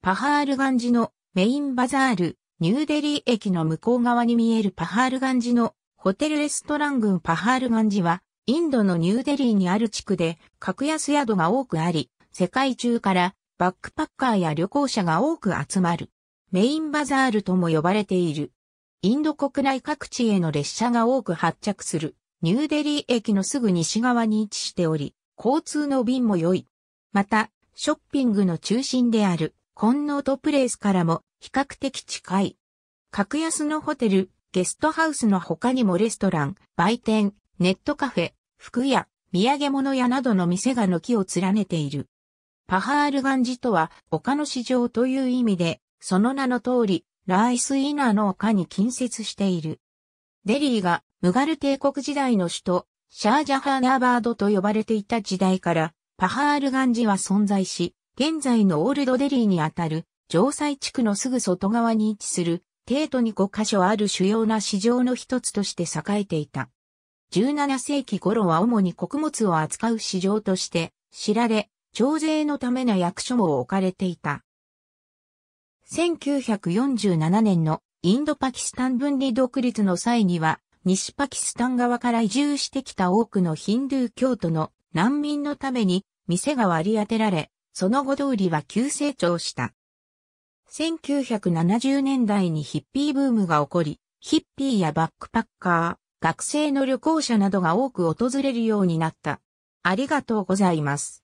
パハールガンジのメインバザール、ニューデリー駅の向こう側に見えるパハールガンジのホテルレストラン群パハールガンジは、インドのニューデリーにある地区で格安宿が多くあり、世界中からバックパッカーや旅行者が多く集まる。メインバザールとも呼ばれている。インド国内各地への列車が多く発着するニューデリー駅のすぐ西側に位置しており、交通の便も良い。また、ショッピングの中心であるコンノートプレイスからも比較的近い。格安のホテル、ゲストハウスの他にもレストラン、売店、ネットカフェ、服屋、土産物屋などの店が軒を連ねている。パハールガンジとは丘の市場という意味で、その名の通り、ライスイナーの丘に近接している。デリーがムガル帝国時代の首都、シャージャハーナーバードと呼ばれていた時代から、パハールガンジは存在し、現在のオールドデリーにあたる城西地区のすぐ外側に位置する帝都に5カ所ある主要な市場の一つとして栄えていた。17世紀頃は主に穀物を扱う市場として知られ、徴税のための役所も置かれていた。1947年のインドパキスタン分離独立の際には、西パキスタン側から移住してきた多くのヒンドゥー教徒の難民のために店が割り当てられ、その後通りは急成長した。1970年代にヒッピーブームが起こり、ヒッピーやバックパッカー、学生の旅行者などが多く訪れるようになった。ありがとうございます。